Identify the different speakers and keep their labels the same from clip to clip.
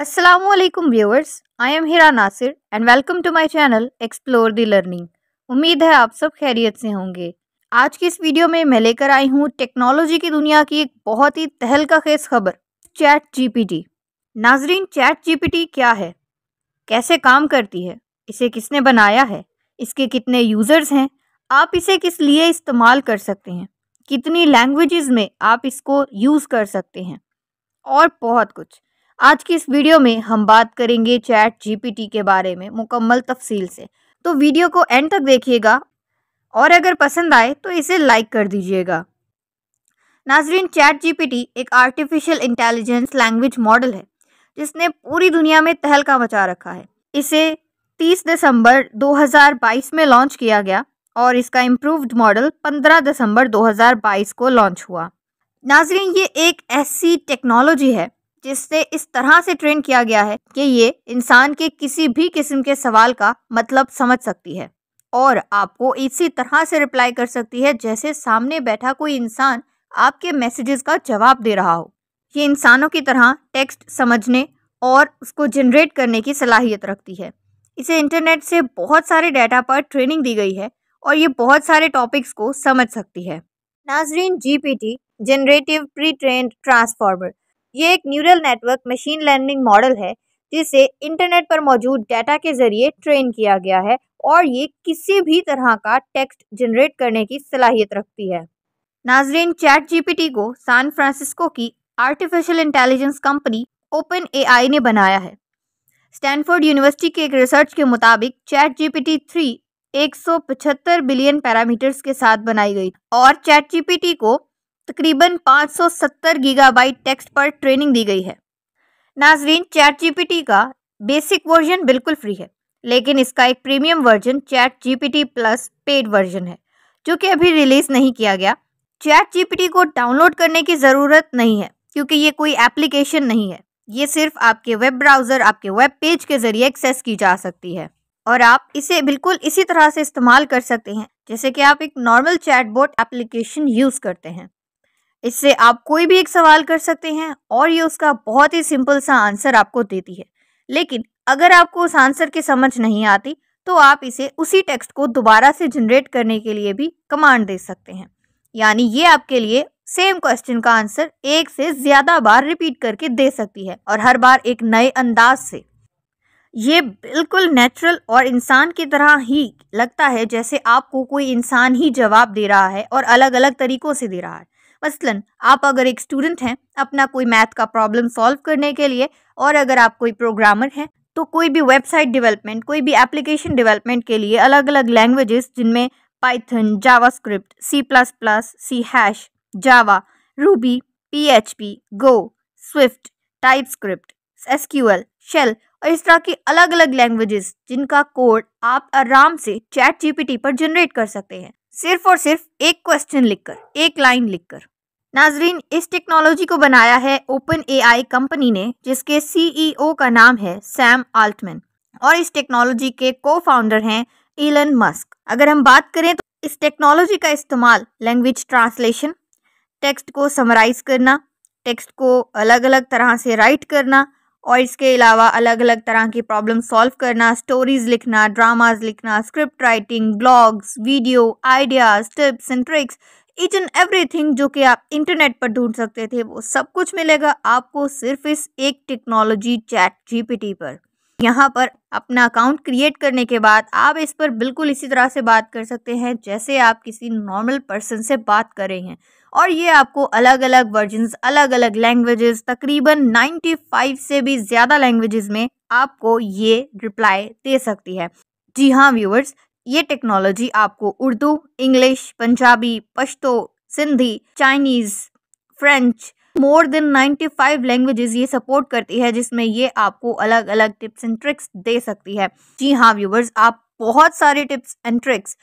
Speaker 1: Aslam viewers I am Hira Nasir and welcome to my channel explore the learning उम्मीद है आप सब खैरियत से होंगे आज की इस वीडियो में मैं लेकर आई हूँ टेक्नोलॉजी की दुनिया की एक बहुत ही तहलका खेस खबर चैट जीपीटी नाजरीन चैट जीपीटी क्या है कैसे काम करती है इसे किसने बनाया है इसके कितने यूज़र्स हैं आप इसे किस लिए इस्तेमाल कर सकते हैं कितनी लैंग्वेज में आप इसको यूज़ कर सकते हैं और बहुत कुछ आज की इस वीडियो में हम बात करेंगे चैट जीपीटी के बारे में मुकम्मल तफसील से तो वीडियो को एंड तक देखिएगा और अगर पसंद आए तो इसे लाइक कर दीजिएगा नाजरीन चैट जीपीटी एक आर्टिफिशियल इंटेलिजेंस लैंग्वेज मॉडल है जिसने पूरी दुनिया में तहलका मचा रखा है इसे 30 दिसंबर 2022 में लॉन्च किया गया और इसका इम्प्रूव्ड मॉडल 15 दिसंबर 2022 को लॉन्च हुआ नाजरीन ये एक ऐसी टेक्नोलॉजी है जिससे इस तरह से ट्रेन किया गया है कि ये इंसान के किसी भी किस्म के सवाल का मतलब समझ सकती है और आपको इसी तरह से रिप्लाई कर सकती है जैसे सामने बैठा कोई इंसान आपके मैसेजेस का जवाब दे रहा हो ये इंसानों की तरह टेक्स्ट समझने और उसको जनरेट करने की सलाहियत रखती है इसे इंटरनेट से बहुत सारे डाटा पर ट्रेनिंग दी गई है और ये बहुत सारे टॉपिक्स को समझ सकती है नाजरीन G P T generative pre train transformer ये एक neural network machine learning model है जिसे इंटरनेट पर मौजूद डेटा के जरिए ट्रेन किया गया है और ये किसी भी तरह का टेक्स्ट जनरेट करने की सलाहियत रखती है नाजरीन चैट जीपीटी को सैन फ्रांसिस्को की artificial intelligence company OpenAI ने बनाया है स्टैनफोर्ड यूनिवर्सिटी के एक रिसर्च के मुताबिक चैट जीपीटी थ्री एक बिलियन पैरामीटर्स के साथ बनाई गई और चैट जीपीटी को तकरीबन 570 गीगाबाइट टेक्स्ट पर ट्रेनिंग दी गई है नाजरीन चैट जीपीटी का बेसिक वर्जन बिल्कुल फ्री है लेकिन इसका एक premium version ChatGPT plus paid version है जो कि अभी रिलीज़ नहीं किया गया चैट जीपीटी को डाउनलोड करने की ज़रूरत नहीं है क्योंकि ये कोई एप्लीकेशन नहीं है ये सिर्फ आपके वेब ब्राउज़र आपके वेब पेज के ज़रिए एक्सेस की जा सकती है और आप इसे बिल्कुल इसी तरह से इस्तेमाल कर सकते हैं जैसे कि आप एक normal chat board application use करते हैं इससे आप कोई भी एक सवाल कर सकते हैं और ये उसका बहुत ही सिंपल सा आंसर आपको देती है लेकिन अगर आपको उस आंसर की समझ नहीं आती तो आप इसे उसी टेक्स्ट को दोबारा से जनरेट करने के लिए भी कमांड दे सकते हैं यानी ये आपके लिए सेम क्वेश्चन का आंसर एक से ज्यादा बार रिपीट करके दे सकती है और हर बार एक नए अंदाज से ये बिल्कुल नेचुरल और इंसान की तरह ही लगता है जैसे आपको कोई इंसान ही जवाब दे रहा है और अलग अलग तरीकों से दे रहा है मसलन आप अगर एक स्टूडेंट हैं अपना कोई मैथ का प्रॉब्लम सॉल्व करने के लिए और अगर आप कोई प्रोग्रामर हैं तो कोई भी वेबसाइट डेवलपमेंट कोई भी एप्लीकेशन डेवलपमेंट के लिए अलग अलग लैंग्वेजेस जिनमें Python JavaScript C plus plus C hash Java Ruby P H P Go Swift TypeScript S Q L shell और इस तरह की अलग अलग लैंग्वेजेस जिनका कोड आप आराम से चैट जीपीटी पर जनरेट कर सकते हैं सिर्फ और सिर्फ एक क्वेश्चन लिखकर एक लाइन लिखकर नाजरीन इस टेक्नोलॉजी को बनाया है ओपन एआई कंपनी ने जिसके सीईओ e का नाम है सैम आल्टमैन और इस टेक्नोलॉजी के को फाउंडर हैं इलन मस्क अगर हम बात करें तो इस टेक्नोलॉजी का इस्तेमाल लैंग्वेज ट्रांसलेशन टेक्स्ट को समराइज करना टेक्स्ट को अलग अलग तरह से राइट करना और इसके अलावा अलग अलग तरह की प्रॉब्लम सॉल्व करना स्टोरीज लिखना ड्रामाज लिखना script writing blogs video ideas tips and tricks each and everything जो कि आप इंटरनेट पर ढूंढ सकते थे वो सब कुछ मिलेगा आपको सिर्फ इस एक टेक्नोलॉजी चैट जीपीटी पर यहाँ पर अपना अकाउंट क्रिएट करने के बाद आप इस पर बिल्कुल इसी तरह से बात कर सकते हैं जैसे आप किसी नॉर्मल पर्सन से बात कर रहे हैं और ये आपको अलग अलग वर्जन अलग अलग लैंग्वेजेस तकरीबन 95 से भी ज़्यादा लैंग्वेजेस में आपको ये रिप्लाई दे सकती है जी हाँ व्यूअर्स ये टेक्नोलॉजी आपको Urdu English Punjabi Pashto Sindhi Chinese French more than 95 languages ये सपोर्ट करती है जिसमें ये आपको अलग अलग टिप्स एंड ट्रिक्स दे सकती है जी हाँ व्यूवर्स आप बहुत सारे टिप्स एंड ट्रिक्स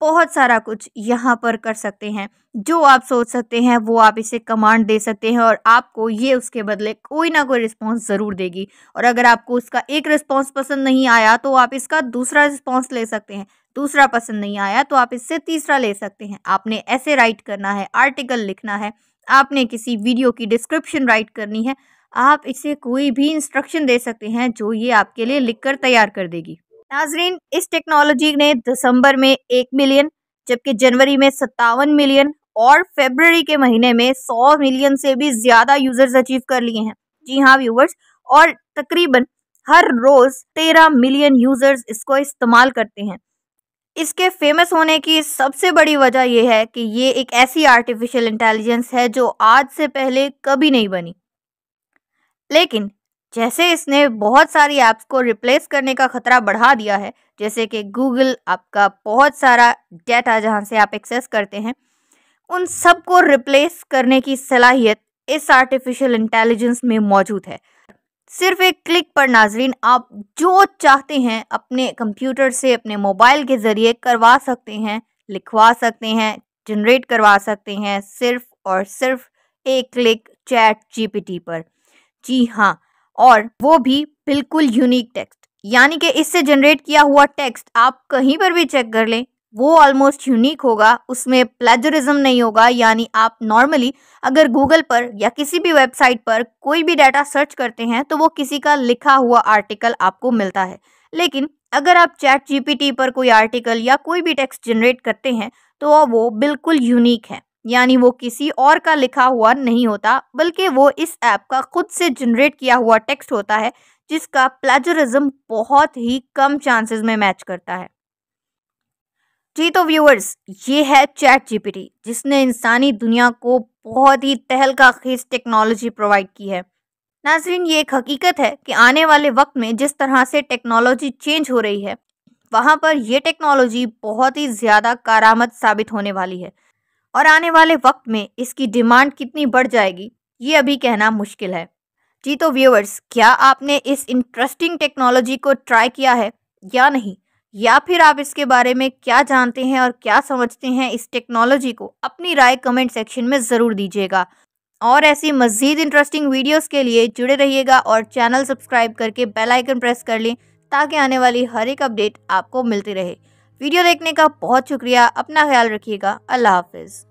Speaker 1: बहुत सारा कुछ यहाँ पर कर सकते हैं जो आप सोच सकते हैं वो आप इसे कमांड दे सकते हैं और आपको ये उसके बदले कोई ना कोई रिस्पांस ज़रूर देगी और अगर आपको उसका एक रिस्पांस पसंद नहीं आया तो आप इसका दूसरा रिस्पांस ले सकते हैं दूसरा पसंद नहीं आया तो आप इससे तीसरा ले सकते हैं आपने ऐसे राइट करना है आर्टिकल लिखना है आपने किसी वीडियो की डिस्क्रिप्शन राइट करनी है आप इसे कोई भी इंस्ट्रक्शन दे सकते हैं जो ये आपके लिए लिख तैयार कर देगी नाजरीन इस टेक्नोलॉजी ने दिसंबर में एक मिलियन जबकि जनवरी में सत्तावन मिलियन और फेबररी के महीने में सौ मिलियन से भी ज़्यादा यूज़र्स अचीव कर लिए हैं जी हाँ व्यूवर्स और तकरीबन हर रोज़ तेरह मिलियन यूज़र्स इसको इस्तेमाल करते हैं इसके फेमस होने की सबसे बड़ी वजह यह है कि ये एक ऐसी आर्टिफिशियल इंटेलिजेंस है जो आज से पहले कभी नहीं बनी लेकिन जैसे इसने बहुत सारी ऐप्स को रिप्लेस करने का खतरा बढ़ा दिया है जैसे कि गूगल आपका बहुत सारा डेटा जहाँ से आप एक्सेस करते हैं उन सब को रिप्लेस करने की सलाहियत इस आर्टिफिशियल इंटेलिजेंस में मौजूद है सिर्फ एक क्लिक पर नाजरीन आप जो चाहते हैं अपने कंप्यूटर से अपने मोबाइल के ज़रिए करवा सकते हैं लिखवा सकते हैं जनरेट करवा सकते हैं सिर्फ और सिर्फ एक क्लिक चैट जीपीटी पर जी हाँ और वो भी बिल्कुल यूनिक टेक्स्ट यानी कि इससे जनरेट किया हुआ टेक्स्ट आप कहीं पर भी चेक कर लें वो ऑलमोस्ट यूनिक होगा उसमें प्लेजरिज्म नहीं होगा यानी आप नॉर्मली अगर गूगल पर या किसी भी वेबसाइट पर कोई भी डाटा सर्च करते हैं तो वो किसी का लिखा हुआ आर्टिकल आपको मिलता है लेकिन अगर आप चैट जीपीटी पर कोई आर्टिकल या कोई भी टेक्स्ट जनरेट करते हैं तो वो बिल्कुल यूनिक है यानी वो किसी और का लिखा हुआ नहीं होता बल्कि वो इस ऐप का खुद से जनरेट किया हुआ टेक्स्ट होता है जिसका प्लेजरिज्म बहुत ही कम चांसेस में मैच करता है जी तो व्यूअर्स ये है चैट जीपीटी जिसने इंसानी दुनिया को बहुत ही तहलका खेज टेक्नोलॉजी प्रोवाइड की है नाजरीन ये एक हकीकत है कि आने वाले वक्त में जिस तरह से टेक्नोलॉजी चेंज हो रही है वहाँ पर यह टेक्नोलॉजी बहुत ही ज़्यादा कारामद साबित होने वाली है और आने वाले वक्त में इसकी डिमांड कितनी बढ़ जाएगी ये अभी कहना मुश्किल है जी तो व्यूअर्स क्या आपने इस इंटरेस्टिंग टेक्नोलॉजी को ट्राई किया है या नहीं या फिर आप इसके बारे में क्या जानते हैं और क्या समझते हैं इस टेक्नोलॉजी को अपनी राय कमेंट सेक्शन में ज़रूर दीजिएगा और ऐसी मज़ीद इंटरेस्टिंग वीडियोस के लिए जुड़े रहिएगा और चैनल सब्सक्राइब करके बेल आइकन प्रेस कर लें ताकि आने वाली हर एक अपडेट आपको मिलती रहे वीडियो देखने का बहुत शुक्रिया अपना ख्याल रखिएगा अल्लाह हाफिज़